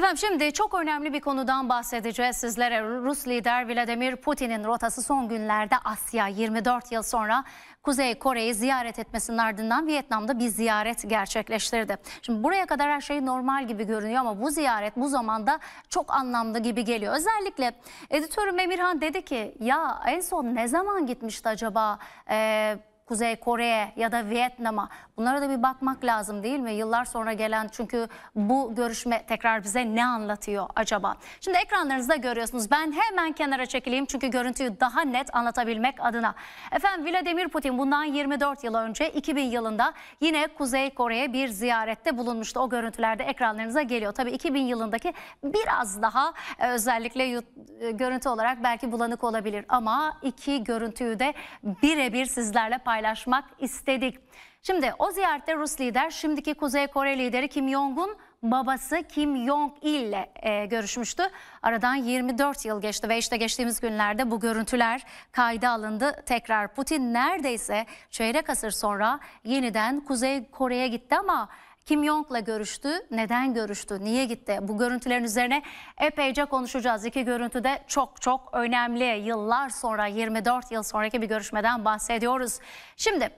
Efendim şimdi çok önemli bir konudan bahsedeceğiz sizlere. Rus lider Vladimir Putin'in rotası son günlerde Asya 24 yıl sonra Kuzey Kore'yi ziyaret etmesinin ardından Vietnam'da bir ziyaret gerçekleştirdi. Şimdi buraya kadar her şey normal gibi görünüyor ama bu ziyaret bu zamanda çok anlamlı gibi geliyor. Özellikle editörüm Emirhan dedi ki ya en son ne zaman gitmişti acaba? Ee, Kuzey Kore'ye ya da Vietnam'a bunlara da bir bakmak lazım değil mi? Yıllar sonra gelen çünkü bu görüşme tekrar bize ne anlatıyor acaba? Şimdi ekranlarınızda görüyorsunuz. Ben hemen kenara çekileyim çünkü görüntüyü daha net anlatabilmek adına. Efendim Vladimir Putin bundan 24 yıl önce 2000 yılında yine Kuzey Kore'ye bir ziyarette bulunmuştu. O görüntülerde ekranlarınıza geliyor. Tabii 2000 yılındaki biraz daha e, özellikle e, görüntü olarak belki bulanık olabilir ama iki görüntüyü de birebir sizlerle paylaşacağım paylaşmak istedik. Şimdi o ziyarette Rus lider şimdiki Kuzey Kore lideri Kim Jong-un babası Kim Jong-il ile e, görüşmüştü. Aradan 24 yıl geçti ve işte geçtiğimiz günlerde bu görüntüler kayda alındı. Tekrar Putin neredeyse çeyrek asır sonra yeniden Kuzey Kore'ye gitti ama kim Jong'la görüştü, neden görüştü, niye gitti? Bu görüntülerin üzerine epeyce konuşacağız. İki görüntü de çok çok önemli. Yıllar sonra 24 yıl sonraki bir görüşmeden bahsediyoruz. Şimdi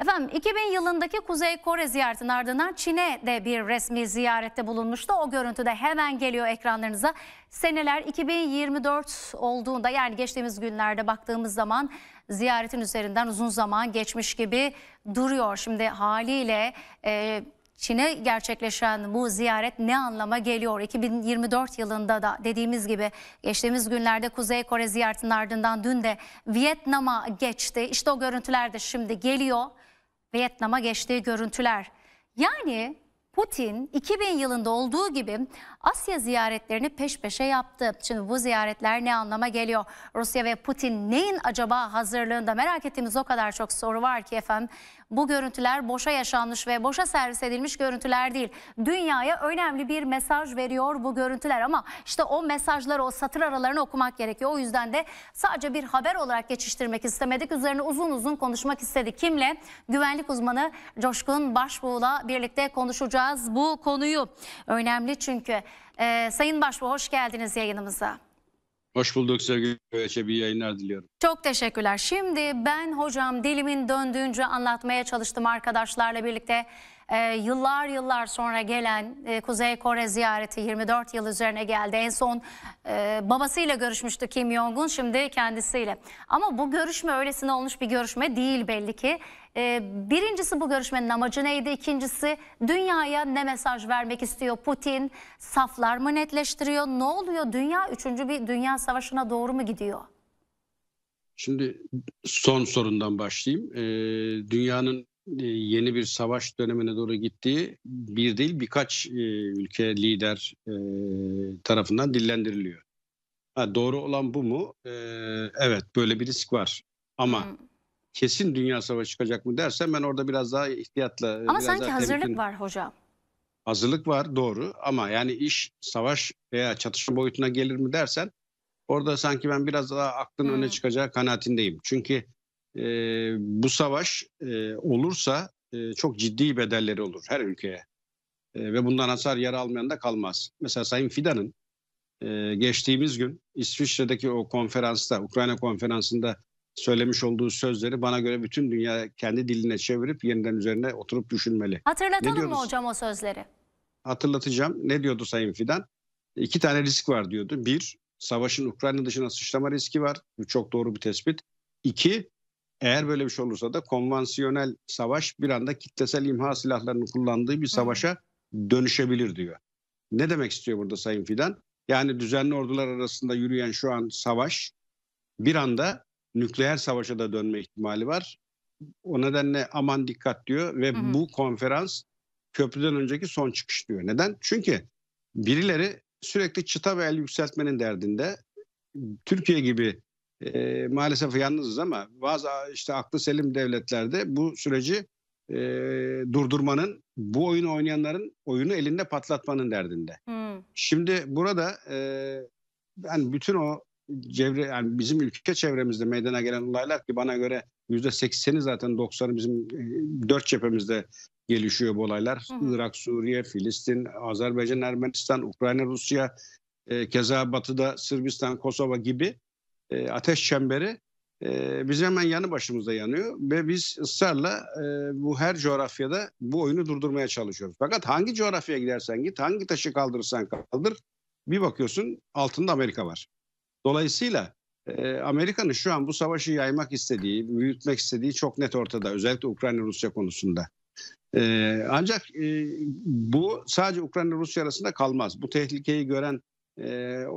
Efendim 2000 yılındaki Kuzey Kore ziyaretinin ardından Çin'e de bir resmi ziyarette bulunmuştu. O görüntü de hemen geliyor ekranlarınıza. Seneler 2024 olduğunda yani geçtiğimiz günlerde baktığımız zaman ziyaretin üzerinden uzun zaman geçmiş gibi duruyor. Şimdi haliyle e, Çin'e gerçekleşen bu ziyaret ne anlama geliyor? 2024 yılında da dediğimiz gibi geçtiğimiz günlerde Kuzey Kore ziyaretinin ardından dün de Vietnam'a geçti. İşte o görüntüler de şimdi geliyor. Vietnam'a geçtiği görüntüler. Yani Putin 2000 yılında olduğu gibi Asya ziyaretlerini peş peşe yaptı. Şimdi bu ziyaretler ne anlama geliyor? Rusya ve Putin neyin acaba hazırlığında? Merak ettiğimiz o kadar çok soru var ki efendim. Bu görüntüler boşa yaşanmış ve boşa servis edilmiş görüntüler değil. Dünyaya önemli bir mesaj veriyor bu görüntüler ama işte o mesajları o satır aralarını okumak gerekiyor. O yüzden de sadece bir haber olarak geçiştirmek istemedik. Üzerine uzun uzun konuşmak istedik. Kimle? Güvenlik uzmanı Coşkun Başbuğ'la birlikte konuşacağız bu konuyu. Önemli çünkü ee, Sayın Başbuğ hoş geldiniz yayınımıza. Hoş bulduk sevgili Öğeç'e bir yayınlar diliyorum. Çok teşekkürler. Şimdi ben hocam dilimin döndüğünce anlatmaya çalıştım arkadaşlarla birlikte. Ee, yıllar yıllar sonra gelen e, Kuzey Kore ziyareti 24 yıl üzerine geldi. En son e, babasıyla görüşmüştü Kim Jong-un şimdi kendisiyle. Ama bu görüşme öylesine olmuş bir görüşme değil belli ki. Ee, birincisi bu görüşmenin amacı neydi? İkincisi dünyaya ne mesaj vermek istiyor Putin? Saflar mı netleştiriyor? Ne oluyor? Dünya üçüncü bir dünya savaşına doğru mu gidiyor? Şimdi son sorundan başlayayım. Ee, dünyanın e, yeni bir savaş dönemine doğru gittiği bir değil birkaç e, ülke lider e, tarafından dillendiriliyor. Ha, doğru olan bu mu? Ee, evet böyle bir risk var. Ama... Hmm kesin dünya savaşı çıkacak mı dersen ben orada biraz daha ihtiyatla... Ama biraz sanki hazırlık temkin... var hocam. Hazırlık var doğru ama yani iş savaş veya çatışma boyutuna gelir mi dersen orada sanki ben biraz daha aklın hmm. öne çıkacağı kanaatindeyim. Çünkü e, bu savaş e, olursa e, çok ciddi bedelleri olur her ülkeye. E, ve bundan hasar yara almayan da kalmaz. Mesela Sayın Fidan'ın e, geçtiğimiz gün İsviçre'deki o konferansta, Ukrayna konferansında söylemiş olduğu sözleri bana göre bütün dünya kendi diline çevirip yeniden üzerine oturup düşünmeli. Hatırlatalım mı hocam o sözleri? Hatırlatacağım. Ne diyordu Sayın Fidan? İki tane risk var diyordu. Bir, savaşın Ukrayna dışına sıçrama riski var. Bu çok doğru bir tespit. İki, eğer böyle bir şey olursa da konvansiyonel savaş bir anda kitlesel imha silahlarının kullandığı bir savaşa dönüşebilir diyor. Ne demek istiyor burada Sayın Fidan? Yani düzenli ordular arasında yürüyen şu an savaş bir anda nükleer savaşa da dönme ihtimali var. O nedenle aman dikkat diyor ve hı hı. bu konferans köprüden önceki son çıkış diyor. Neden? Çünkü birileri sürekli çıta ve el yükseltmenin derdinde. Türkiye gibi e, maalesef yalnızız ama bazı işte aklı selim devletlerde bu süreci e, durdurmanın, bu oyunu oynayanların oyunu elinde patlatmanın derdinde. Hmm. Şimdi burada e, yani bütün o çevre yani bizim ülke çevremizde meydana gelen olaylar ki bana göre yüzde sekseni zaten 90'ı bizim e, dört cephemizde gelişiyor bu olaylar. Hı Irak, Suriye, Filistin, Azerbaycan, Ermenistan, Ukrayna, Rusya, e, keza Batı'da Sırbistan, Kosova gibi e, ateş çemberi e, biz hemen yanı başımızda yanıyor ve biz ısrarla e, bu her coğrafyada bu oyunu durdurmaya çalışıyoruz. Fakat hangi coğrafyaya gidersen git, hangi taşı kaldırırsan kaldır bir bakıyorsun altında Amerika var. Dolayısıyla e, Amerika'nın şu an bu savaşı yaymak istediği, büyütmek istediği çok net ortada. Özellikle Ukrayna-Rusya konusunda. E, ancak e, bu sadece Ukrayna-Rusya arasında kalmaz. Bu tehlikeyi gören e,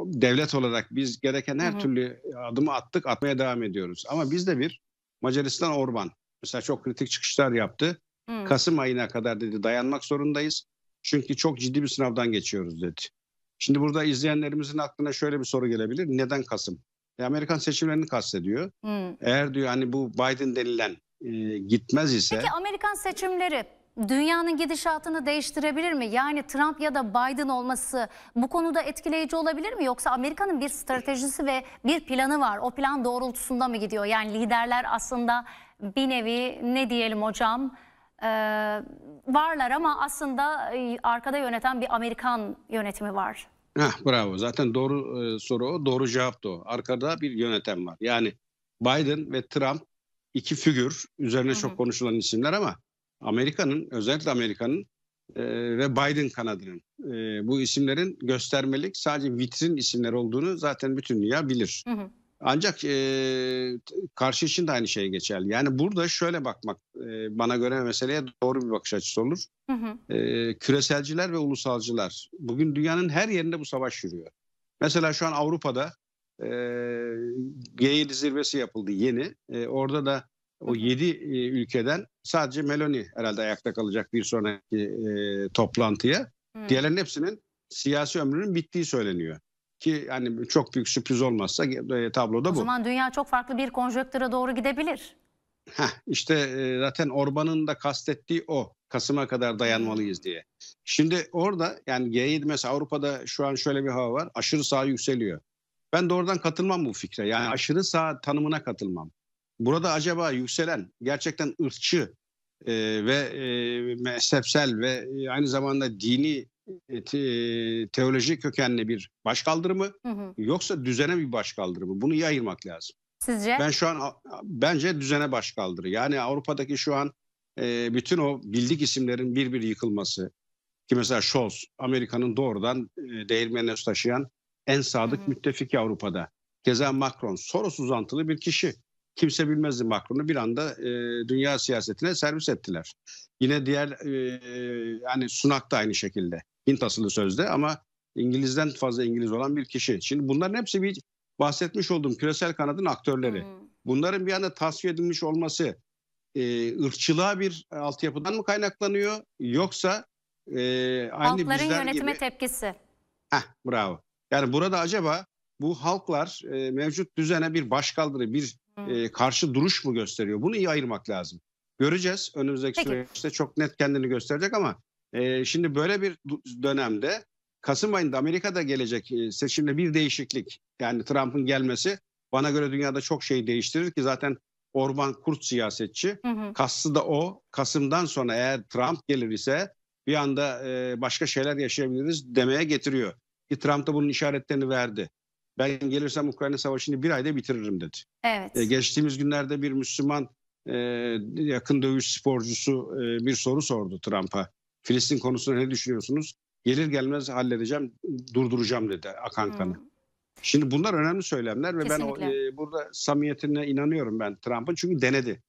devlet olarak biz gereken her Hı-hı. türlü adımı attık, atmaya devam ediyoruz. Ama bizde bir Macaristan Orban mesela çok kritik çıkışlar yaptı. Hı. Kasım ayına kadar dedi dayanmak zorundayız. Çünkü çok ciddi bir sınavdan geçiyoruz dedi. Şimdi burada izleyenlerimizin aklına şöyle bir soru gelebilir. Neden Kasım? E, Amerikan seçimlerini kastediyor. Hmm. Eğer diyor hani bu Biden denilen e, gitmez ise... Peki Amerikan seçimleri dünyanın gidişatını değiştirebilir mi? Yani Trump ya da Biden olması bu konuda etkileyici olabilir mi? Yoksa Amerika'nın bir stratejisi ve bir planı var. O plan doğrultusunda mı gidiyor? Yani liderler aslında bir nevi ne diyelim hocam e, varlar ama aslında arkada yöneten bir Amerikan yönetimi var. Heh, bravo. Zaten doğru e, soru o, doğru cevap da o. Arkada bir yönetim var. Yani Biden ve Trump iki figür, üzerine hı hı. çok konuşulan isimler ama Amerika'nın, özellikle Amerika'nın e, ve Biden kanadının e, bu isimlerin göstermelik sadece vitrin isimler olduğunu zaten bütün dünya bilir. Hı hı. Ancak e, karşı için de aynı şey geçerli. Yani burada şöyle bakmak e, bana göre meseleye doğru bir bakış açısı olur. Hı hı. E, küreselciler ve ulusalcılar. Bugün dünyanın her yerinde bu savaş yürüyor. Mesela şu an Avrupa'da e, G7 zirvesi yapıldı yeni. E, orada da o 7 e, ülkeden sadece Meloni herhalde ayakta kalacak bir sonraki e, toplantıya. Hı. Diğerlerin hepsinin siyasi ömrünün bittiği söyleniyor. Ki yani çok büyük sürpriz olmazsa e, tabloda bu. O zaman dünya çok farklı bir konjöktöre doğru gidebilir. Heh, işte e, zaten Orban'ın da kastettiği o. Kasım'a kadar dayanmalıyız diye. Şimdi orada yani G7 mesela Avrupa'da şu an şöyle bir hava var. Aşırı sağ yükseliyor. Ben doğrudan katılmam bu fikre. Yani aşırı sağ tanımına katılmam. Burada acaba yükselen gerçekten ırkçı e, ve e, mezhepsel ve e, aynı zamanda dini e, te, teoloji kökenli bir başkaldırı hı hı. yoksa düzene bir başkaldırı Bunu iyi ayırmak lazım. Sizce? Ben şu an bence düzene başkaldırı. Yani Avrupa'daki şu an e, bütün o bildik isimlerin bir bir yıkılması ki mesela Scholz Amerika'nın doğrudan e, değirmenine taşıyan en sadık hı hı. müttefiki Avrupa'da. Keza Macron Soros uzantılı bir kişi. Kimse bilmezdi Macron'u bir anda e, dünya siyasetine servis ettiler. Yine diğer e, yani Sunak da aynı şekilde. Hint asıllı sözde ama İngiliz'den fazla İngiliz olan bir kişi. Şimdi bunların hepsi bir bahsetmiş olduğum küresel kanadın aktörleri. Hmm. Bunların bir anda tasfiye edilmiş olması e, ırkçılığa bir altyapıdan mı kaynaklanıyor yoksa e, aynı Halkların bizler yönetime gibi... tepkisi. Heh, bravo. Yani burada acaba bu halklar e, mevcut düzene bir başkaldırı, bir e, hmm. e, karşı duruş mu gösteriyor? Bunu iyi ayırmak lazım. Göreceğiz önümüzdeki Peki. süreçte çok net kendini gösterecek ama e, şimdi böyle bir dönemde Kasım ayında Amerika'da gelecek e, seçimde bir değişiklik yani Trump'ın gelmesi bana göre dünyada çok şey değiştirir ki zaten Orban kurt siyasetçi. Hı hı. Kası da o. Kasım'dan sonra eğer Trump gelir ise bir anda e, başka şeyler yaşayabiliriz demeye getiriyor. Ki Trump da bunun işaretlerini verdi. Ben gelirsem Ukrayna Savaşı'nı bir ayda bitiririm dedi. Evet. E, geçtiğimiz günlerde bir Müslüman e, yakın dövüş sporcusu e, bir soru sordu Trump'a. Filistin konusunu ne düşünüyorsunuz? Gelir gelmez halledeceğim, durduracağım dedi akan hmm. kanı. Hmm. Şimdi bunlar önemli söylemler ve Kesinlikle. ben o, e, burada samimiyetine inanıyorum ben Trump'ın çünkü denedi.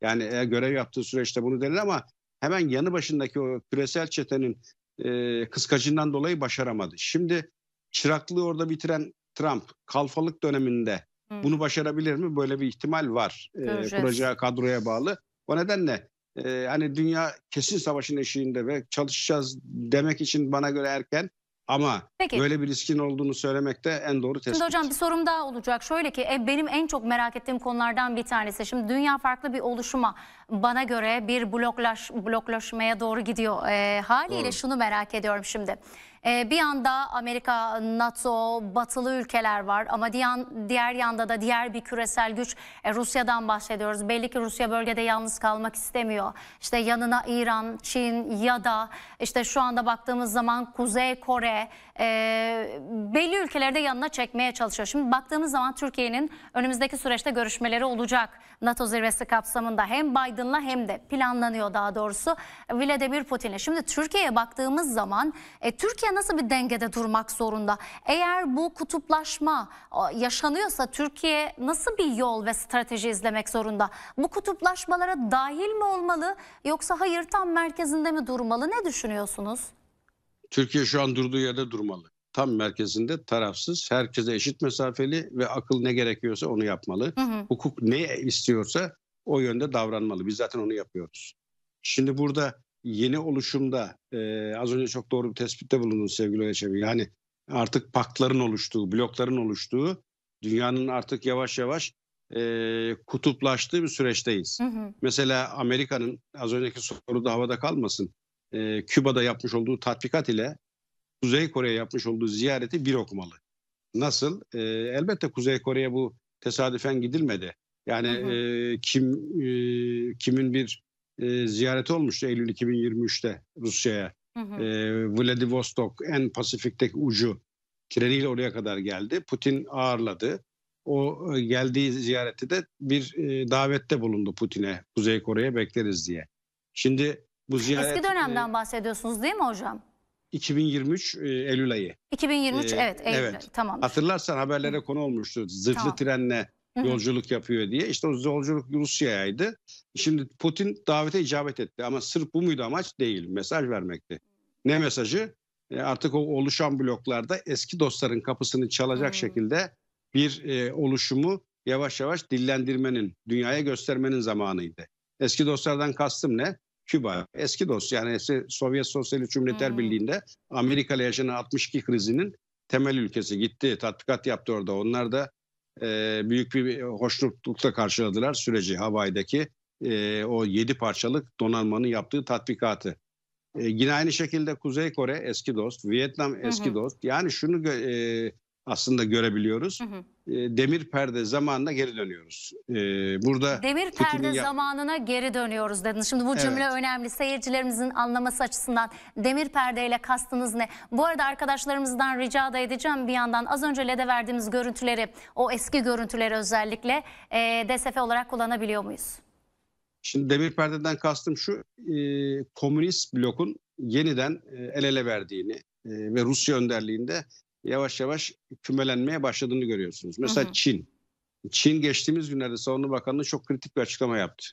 Yani e, görev yaptığı süreçte bunu denedi ama hemen yanı başındaki o küresel çetenin e, kıskacından dolayı başaramadı. Şimdi çıraklığı orada bitiren Trump kalfalık döneminde hmm. bunu başarabilir mi? Böyle bir ihtimal var. E, kuracağı kadroya bağlı. O nedenle e, hani dünya kesin savaşın eşiğinde ve çalışacağız demek için bana göre erken. Ama Peki. böyle bir riskin olduğunu söylemek de en doğru tespit. Şimdi hocam bir sorum daha olacak. Şöyle ki e, benim en çok merak ettiğim konulardan bir tanesi. Şimdi dünya farklı bir oluşuma bana göre bir bloklaş bloklaşmaya doğru gidiyor. E, haliyle doğru. şunu merak ediyorum şimdi. Ee, bir yanda Amerika, NATO, batılı ülkeler var ama diğer yanda da diğer bir küresel güç e, Rusya'dan bahsediyoruz. Belli ki Rusya bölgede yalnız kalmak istemiyor. İşte yanına İran, Çin ya da işte şu anda baktığımız zaman Kuzey Kore e, belli ülkeleri de yanına çekmeye çalışıyor. Şimdi baktığımız zaman Türkiye'nin önümüzdeki süreçte görüşmeleri olacak. NATO zirvesi kapsamında hem Biden'la hem de planlanıyor daha doğrusu Vladimir Putin'le. Şimdi Türkiye'ye baktığımız zaman e, Türkiye nasıl bir dengede durmak zorunda? Eğer bu kutuplaşma yaşanıyorsa Türkiye nasıl bir yol ve strateji izlemek zorunda? Bu kutuplaşmalara dahil mi olmalı yoksa hayır tam merkezinde mi durmalı? Ne düşünüyorsunuz? Türkiye şu an durduğu yerde durmalı. Tam merkezinde tarafsız, herkese eşit mesafeli ve akıl ne gerekiyorsa onu yapmalı. Hı hı. Hukuk ne istiyorsa o yönde davranmalı. Biz zaten onu yapıyoruz. Şimdi burada yeni oluşumda e, az önce çok doğru bir tespitte bulundun sevgili Öçevi. Yani artık paktların oluştuğu, blokların oluştuğu, dünyanın artık yavaş yavaş e, kutuplaştığı bir süreçteyiz. Hı hı. Mesela Amerika'nın az önceki soru da havada kalmasın. E, Küba'da yapmış olduğu tatbikat ile Kuzey Kore'ye yapmış olduğu ziyareti bir okumalı. Nasıl? E, elbette Kuzey Kore'ye bu tesadüfen gidilmedi. Yani hı hı. E, kim e, kimin bir e, ziyareti olmuştu Eylül 2023'te Rusya'ya. E, Vladivostok en Pasifik'teki ucu treniyle oraya kadar geldi. Putin ağırladı. O e, geldiği ziyareti de bir e, davette bulundu Putin'e Kuzey Kore'ye bekleriz diye. Şimdi bu ziyaret... Eski dönemden e, bahsediyorsunuz değil mi hocam? 2023 e, Eylül ayı. 2023 ee, evet Eylül evet. tamam. Hatırlarsan haberlere konu olmuştu. Zırhlı tamam. trenle yolculuk yapıyor diye. İşte o yolculuk Rusya'yaydı. Şimdi Putin davete icabet etti ama sırf bu muydu amaç? Değil. Mesaj vermekti. Ne mesajı? E artık o oluşan bloklarda eski dostların kapısını çalacak hı şekilde bir e, oluşumu yavaş yavaş dillendirmenin, dünyaya göstermenin zamanıydı. Eski dostlardan kastım ne? Küba. Eski dost yani eski Sovyet Sosyalist Cumhuriyetler hmm. Birliği'nde Amerika ile yaşanan 62 krizinin temel ülkesi gitti. Tatbikat yaptı orada. Onlar da e, büyük bir hoşnutlukla karşıladılar süreci Hawaii'deki e, o yedi parçalık donanmanın yaptığı tatbikatı. E, yine aynı şekilde Kuzey Kore eski dost, Vietnam eski hı hı. dost. Yani şunu e, aslında görebiliyoruz. Hı hı. E, demir perde zamanına geri dönüyoruz. E, burada Demir perde ya... zamanına geri dönüyoruz dediniz. Şimdi bu cümle evet. önemli. Seyircilerimizin anlaması açısından demir perdeyle kastınız ne? Bu arada arkadaşlarımızdan rica da edeceğim bir yandan az önce LED'e verdiğimiz görüntüleri, o eski görüntüleri özellikle e, DSF olarak kullanabiliyor muyuz? Şimdi demir perdeden kastım şu, e, komünist blokun yeniden e, el ele verdiğini, e, ve Rusya önderliğinde yavaş yavaş kümelenmeye başladığını görüyorsunuz. Mesela hı hı. Çin. Çin geçtiğimiz günlerde Savunma Bakanlığı çok kritik bir açıklama yaptı.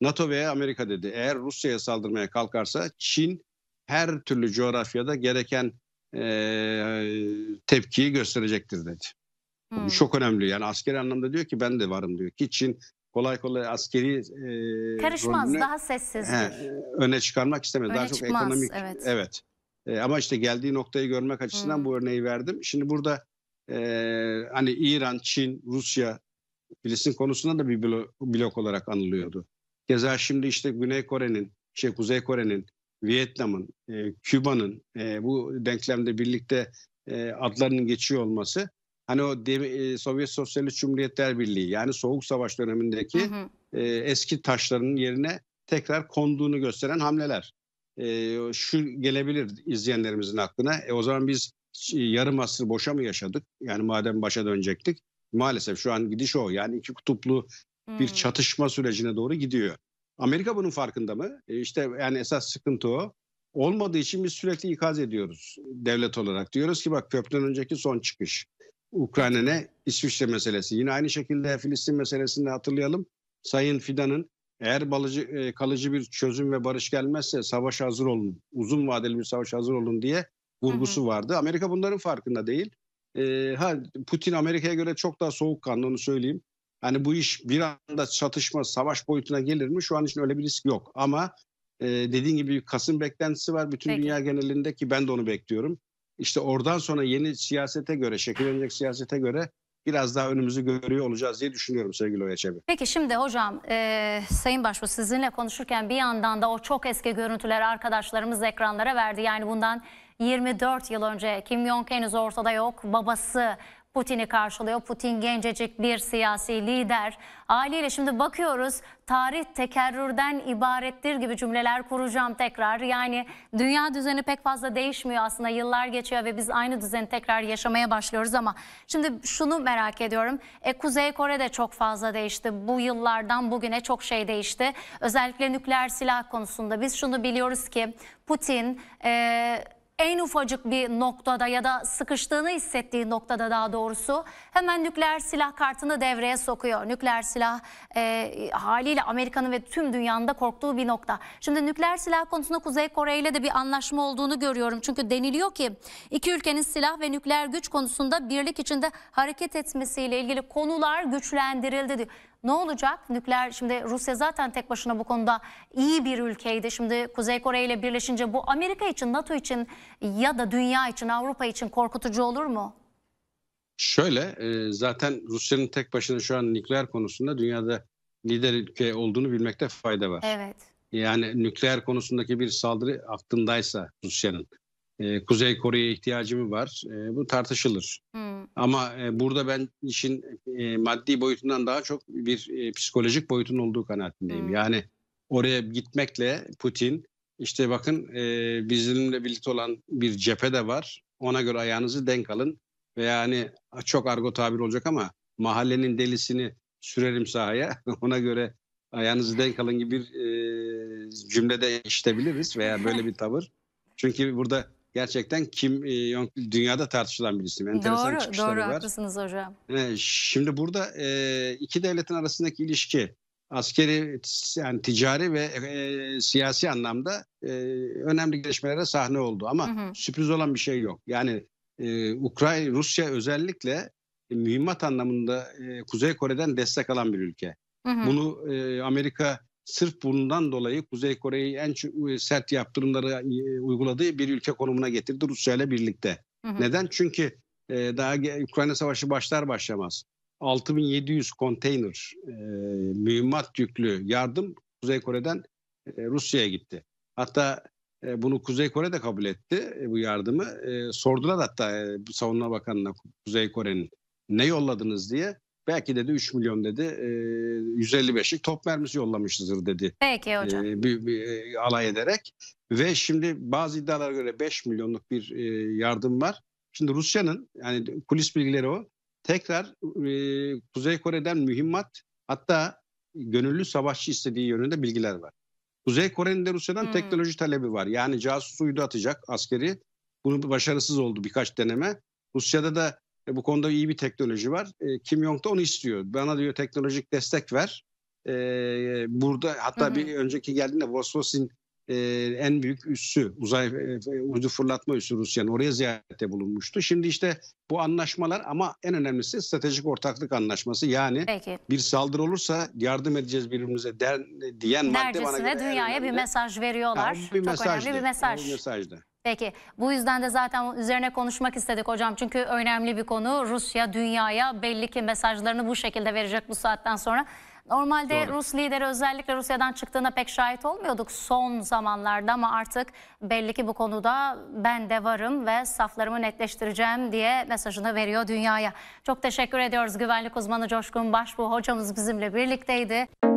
NATO veya Amerika dedi eğer Rusya'ya saldırmaya kalkarsa Çin her türlü coğrafyada gereken e, tepkiyi gösterecektir dedi. Hmm. Bu çok önemli yani askeri anlamda diyor ki ben de varım diyor ki Çin kolay kolay askeri e, karışmaz rolünü, daha sessizdir. He, öne çıkarmak istemez Öne daha çıkmaz, çok ekonomik evet. evet. E, ama işte geldiği noktayı görmek açısından hmm. bu örneği verdim. Şimdi burada e, hani İran, Çin, Rusya, Filistin konusunda da bir blok, olarak anılıyordu. Keza şimdi işte Güney Kore'nin, şey Kuzey Kore'nin, Vietnam'ın, e, Küba'nın e, bu denklemde birlikte e, adlarının geçiyor olması hani o de, e, Sovyet Sosyalist Cumhuriyetler Birliği yani Soğuk Savaş dönemindeki hı hı. E, eski taşlarının yerine tekrar konduğunu gösteren hamleler e, şu gelebilir izleyenlerimizin aklına. E, o zaman biz e, yarım asır boşa mı yaşadık? Yani madem başa dönecektik. Maalesef şu an gidiş o. Yani iki kutuplu hmm. bir çatışma sürecine doğru gidiyor. Amerika bunun farkında mı? E, işte yani esas sıkıntı o. Olmadığı için biz sürekli ikaz ediyoruz devlet olarak. Diyoruz ki bak köprüden önceki son çıkış. Ukrayna ne? İsviçre meselesi. Yine aynı şekilde Filistin meselesini hatırlayalım. Sayın Fidan'ın eğer balıcı, e, kalıcı bir çözüm ve barış gelmezse savaş hazır olun, uzun vadeli bir savaş hazır olun diye vurgusu hı hı. vardı. Amerika bunların farkında değil. E, ha Putin Amerika'ya göre çok daha soğukkanlı onu söyleyeyim. Hani bu iş bir anda çatışma, savaş boyutuna gelir mi? Şu an için öyle bir risk yok. Ama e, dediğin gibi Kasım beklentisi var bütün Peki. dünya genelinde ki ben de onu bekliyorum. İşte oradan sonra yeni siyasete göre, şekillenecek siyasete göre biraz daha önümüzü görüyor olacağız diye düşünüyorum sevgili Oyaçebi. Peki şimdi hocam e, Sayın Başbu sizinle konuşurken bir yandan da o çok eski görüntüler arkadaşlarımız ekranlara verdi. Yani bundan 24 yıl önce Kim Jong henüz ortada yok. Babası Putin'i karşılıyor. Putin gencecik bir siyasi lider. Haliyle şimdi bakıyoruz tarih tekerrürden ibarettir gibi cümleler kuracağım tekrar. Yani dünya düzeni pek fazla değişmiyor aslında yıllar geçiyor ve biz aynı düzeni tekrar yaşamaya başlıyoruz ama şimdi şunu merak ediyorum. E, Kuzey Kore de çok fazla değişti. Bu yıllardan bugüne çok şey değişti. Özellikle nükleer silah konusunda biz şunu biliyoruz ki Putin... E, en ufacık bir noktada ya da sıkıştığını hissettiği noktada daha doğrusu hemen nükleer silah kartını devreye sokuyor. Nükleer silah e, haliyle Amerika'nın ve tüm dünyanın da korktuğu bir nokta. Şimdi nükleer silah konusunda Kuzey Kore ile de bir anlaşma olduğunu görüyorum. Çünkü deniliyor ki iki ülkenin silah ve nükleer güç konusunda birlik içinde hareket etmesiyle ilgili konular güçlendirildi diyor. Ne olacak? Nükleer şimdi Rusya zaten tek başına bu konuda iyi bir ülkeydi. Şimdi Kuzey Kore ile birleşince bu Amerika için, NATO için ya da dünya için, Avrupa için korkutucu olur mu? Şöyle e, zaten Rusya'nın tek başına şu an nükleer konusunda dünyada lider ülke olduğunu bilmekte fayda var. Evet. Yani nükleer konusundaki bir saldırı aklındaysa Rusya'nın e, Kuzey Kore'ye ihtiyacı mı var? E, bu tartışılır. Hmm. Ama e, burada ben işin e, maddi boyutundan daha çok bir e, psikolojik boyutun olduğu kanaatindeyim. Hmm. Yani oraya gitmekle Putin işte bakın e, bizimle birlikte olan bir cephe de var. Ona göre ayağınızı denk alın. Ve yani çok argo tabir olacak ama mahallenin delisini sürerim sahaya. Ona göre ayağınızı denk alın gibi bir e, cümlede işitebiliriz veya böyle bir tavır. Çünkü burada gerçekten Kim Jong e, dünyada tartışılan bir isim. Enteresan doğru, çıkışları doğru, var. Doğru, haklısınız hocam. E, şimdi burada e, iki devletin arasındaki ilişki askeri yani ticari ve siyasi anlamda önemli gelişmelere sahne oldu ama hı hı. sürpriz olan bir şey yok. Yani Ukrayna Rusya özellikle mühimmat anlamında Kuzey Kore'den destek alan bir ülke. Hı hı. Bunu Amerika sırf bundan dolayı Kuzey Kore'yi en sert yaptırımları e, uyguladığı bir ülke konumuna getirdi Rusya ile birlikte. Hı hı. Neden? Çünkü e, daha Ukrayna Savaşı başlar başlamaz 6700 konteyner e, mühimmat yüklü yardım Kuzey Kore'den Rusya'ya gitti. Hatta bunu Kuzey Kore de kabul etti bu yardımı. Sordular hatta Savunma Bakanı'na Kuzey Kore'nin ne yolladınız diye. Belki dedi 3 milyon dedi e, 155'lik top mermisi yollamışızdır dedi. Peki hocam. E, bir, bir, e, alay ederek ve şimdi bazı iddialara göre 5 milyonluk bir e, yardım var. Şimdi Rusya'nın yani kulis bilgileri o tekrar e, Kuzey Kore'den mühimmat hatta gönüllü savaşçı istediği yönünde bilgiler var. Kuzey Kore'nin de Rusya'dan hmm. teknoloji talebi var. Yani casus uydu atacak askeri. Bunu başarısız oldu birkaç deneme. Rusya'da da e, bu konuda iyi bir teknoloji var. E, Kim Jong da onu istiyor. Bana diyor teknolojik destek ver. E, burada hatta hı hı. bir önceki geldiğinde Vosvos'in e, en büyük üssü uzay e, uydu fırlatma üssü Rusya'nın oraya ziyarette bulunmuştu. Şimdi işte bu anlaşmalar ama en önemlisi stratejik ortaklık anlaşması. Yani Peki. bir saldırı olursa yardım edeceğiz birbirimize der, diyen Dercesine madde bana göre dünyaya bir mesaj veriyorlar. Yani bir Çok mesajdı, önemli bir mesaj. Bir mesajdı. Peki bu yüzden de zaten üzerine konuşmak istedik hocam. Çünkü önemli bir konu Rusya dünyaya belli ki mesajlarını bu şekilde verecek bu saatten sonra. Normalde Doğru. Rus lideri özellikle Rusya'dan çıktığına pek şahit olmuyorduk son zamanlarda ama artık belli ki bu konuda ben de varım ve saflarımı netleştireceğim diye mesajını veriyor dünyaya. Çok teşekkür ediyoruz güvenlik uzmanı Coşkun Başbuğ hocamız bizimle birlikteydi.